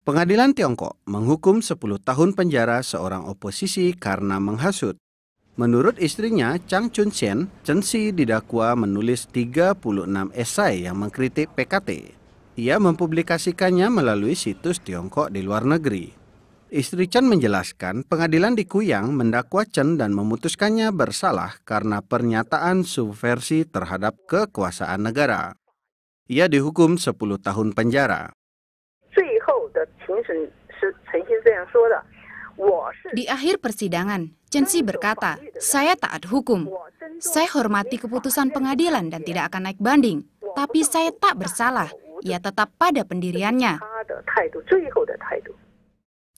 Pengadilan Tiongkok menghukum 10 tahun penjara seorang oposisi karena menghasut. Menurut istrinya, Chang Chun-sien, Chen Xi didakwa menulis 36 esai yang mengkritik PKT. Ia mempublikasikannya melalui situs Tiongkok di luar negeri. Istri Chen menjelaskan pengadilan di Kuyang mendakwa Chen dan memutuskannya bersalah karena pernyataan subversi terhadap kekuasaan negara. Ia dihukum 10 tahun penjara. Di akhir persidangan, Chen Xi berkata, "Saya taat hukum. Saya hormati keputusan pengadilan dan tidak akan naik banding, tapi saya tak bersalah. Ia tetap pada pendiriannya."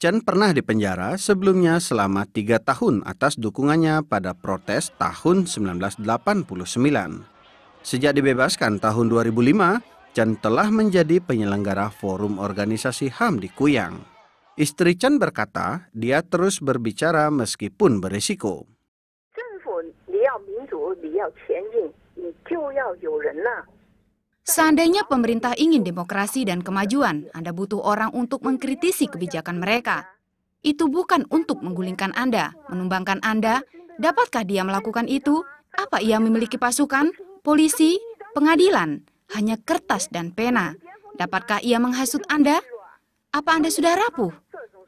Chen pernah dipenjara sebelumnya selama tiga tahun atas dukungannya pada protes tahun 1989. Sejak dibebaskan tahun 2005, Chan telah menjadi penyelenggara forum organisasi HAM di Kuyang. Istri Chan berkata, dia terus berbicara meskipun berisiko. Seandainya pemerintah ingin demokrasi dan kemajuan, Anda butuh orang untuk mengkritisi kebijakan mereka. Itu bukan untuk menggulingkan Anda, menumbangkan Anda. Dapatkah dia melakukan itu? Apa ia memiliki pasukan, polisi, pengadilan? hanya kertas dan pena. Dapatkah ia menghasut Anda? Apa Anda sudah rapuh?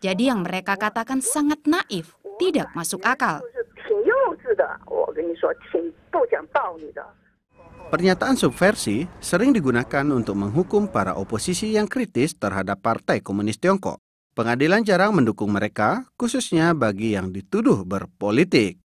Jadi yang mereka katakan sangat naif, tidak masuk akal. Pernyataan subversi sering digunakan untuk menghukum para oposisi yang kritis terhadap Partai Komunis Tiongkok. Pengadilan jarang mendukung mereka, khususnya bagi yang dituduh berpolitik.